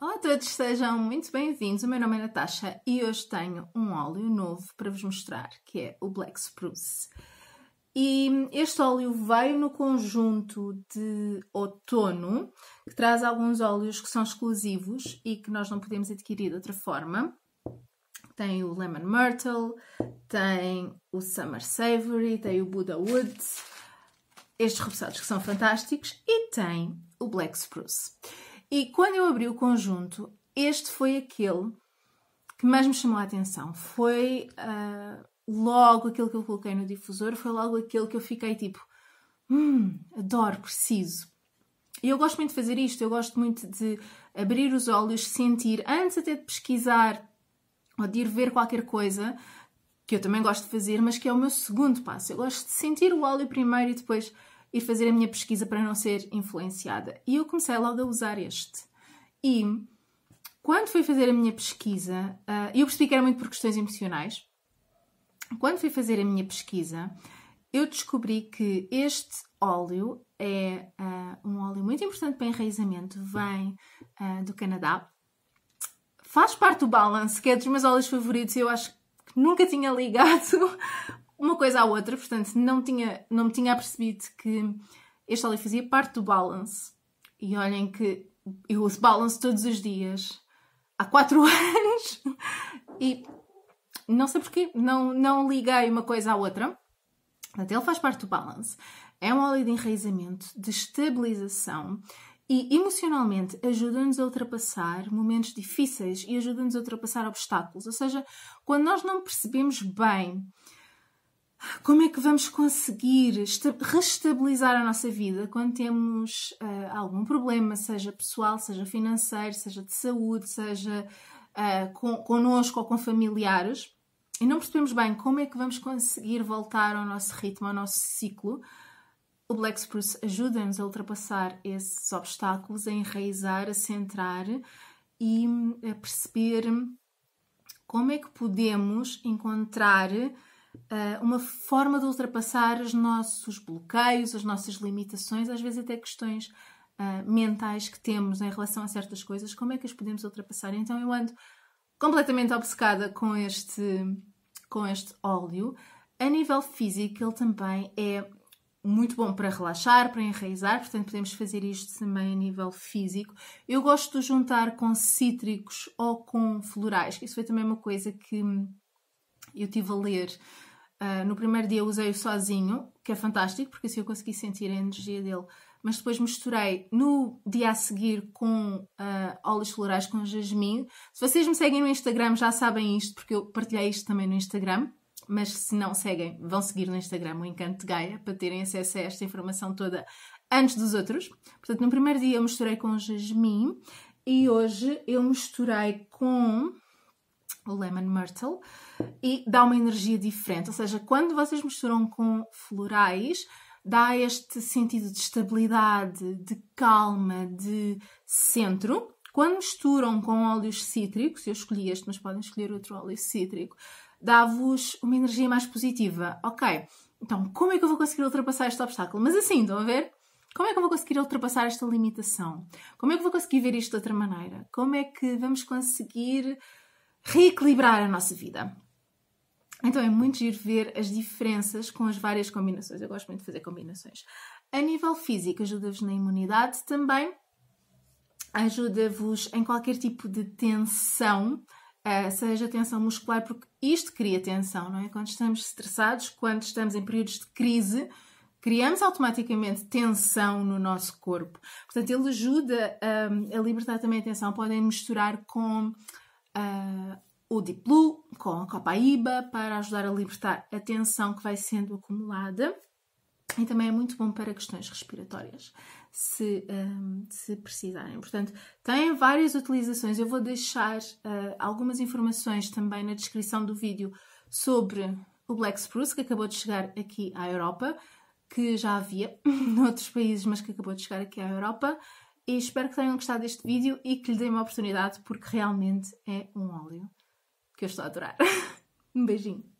Olá a todos, sejam muito bem-vindos. O meu nome é Natasha e hoje tenho um óleo novo para vos mostrar, que é o Black Spruce. E este óleo veio no conjunto de outono, que traz alguns óleos que são exclusivos e que nós não podemos adquirir de outra forma. Tem o Lemon Myrtle, tem o Summer Savory, tem o Buddha Woods, estes repousados que são fantásticos, e tem o Black Spruce. E quando eu abri o conjunto, este foi aquele que mais me chamou a atenção. Foi uh, logo aquele que eu coloquei no difusor, foi logo aquele que eu fiquei tipo, hum, adoro, preciso. E eu gosto muito de fazer isto, eu gosto muito de abrir os olhos, sentir, antes até de pesquisar ou de ir ver qualquer coisa, que eu também gosto de fazer, mas que é o meu segundo passo. Eu gosto de sentir o óleo primeiro e depois e fazer a minha pesquisa para não ser influenciada. E eu comecei logo a usar este. E quando fui fazer a minha pesquisa, ah, eu percebi que era muito por questões emocionais. Quando fui fazer a minha pesquisa, eu descobri que este óleo é uh, um óleo muito importante para enraizamento, vem uh, do Canadá, faz parte do Balance, que é dos meus óleos favoritos. Eu acho que nunca tinha ligado uma coisa à outra, portanto, não, tinha, não me tinha apercebido que este óleo fazia parte do balance. E olhem que eu uso balance todos os dias há 4 anos e não sei porquê, não, não liguei uma coisa à outra. Portanto, ele faz parte do balance. É um óleo de enraizamento, de estabilização e emocionalmente ajuda-nos a ultrapassar momentos difíceis e ajuda-nos a ultrapassar obstáculos. Ou seja, quando nós não percebemos bem como é que vamos conseguir restabilizar a nossa vida quando temos uh, algum problema, seja pessoal, seja financeiro, seja de saúde, seja uh, com, connosco ou com familiares, e não percebemos bem como é que vamos conseguir voltar ao nosso ritmo, ao nosso ciclo. O Black Spruce ajuda-nos a ultrapassar esses obstáculos, a enraizar, a centrar e hum, a perceber como é que podemos encontrar ah, uma forma de ultrapassar os nossos bloqueios, as nossas limitações, às vezes até questões ah, mentais que temos em relação a certas coisas, como é que as podemos ultrapassar? Então eu ando completamente obcecada com este, com este óleo. A nível físico, ele também é muito bom para relaxar, para enraizar, portanto podemos fazer isto também a nível físico. Eu gosto de juntar com cítricos ou com florais. Isso foi também uma coisa que eu tive a ler Uh, no primeiro dia usei-o sozinho, que é fantástico, porque assim eu consegui sentir a energia dele. Mas depois misturei no dia a seguir com uh, óleos florais com jasmim. Se vocês me seguem no Instagram já sabem isto, porque eu partilhei isto também no Instagram. Mas se não seguem, vão seguir no Instagram o Encanto de Gaia para terem acesso a esta informação toda antes dos outros. Portanto, no primeiro dia eu misturei com jasmim e hoje eu misturei com o Lemon Myrtle, e dá uma energia diferente. Ou seja, quando vocês misturam com florais, dá este sentido de estabilidade, de calma, de centro. Quando misturam com óleos cítricos, eu escolhi este, mas podem escolher outro óleo cítrico, dá-vos uma energia mais positiva. Ok, então como é que eu vou conseguir ultrapassar este obstáculo? Mas assim, estão a ver? Como é que eu vou conseguir ultrapassar esta limitação? Como é que vou conseguir ver isto de outra maneira? Como é que vamos conseguir reequilibrar a nossa vida. Então é muito giro ver as diferenças com as várias combinações. Eu gosto muito de fazer combinações. A nível físico, ajuda-vos na imunidade também, ajuda-vos em qualquer tipo de tensão, eh, seja tensão muscular, porque isto cria tensão, não é? Quando estamos estressados, quando estamos em períodos de crise, criamos automaticamente tensão no nosso corpo. Portanto, ele ajuda ehm, a libertar também a tensão. Podem misturar com uh, o Deep Blue com a Copaíba para ajudar a libertar a tensão que vai sendo acumulada. E também é muito bom para questões respiratórias, se, um, se precisarem. Portanto, tem várias utilizações. Eu vou deixar uh, algumas informações também na descrição do vídeo sobre o Black Spruce, que acabou de chegar aqui à Europa, que já havia noutros países, mas que acabou de chegar aqui à Europa. E espero que tenham gostado deste vídeo e que lhe deem uma oportunidade, porque realmente é um óleo que eu estou a adorar. um beijinho!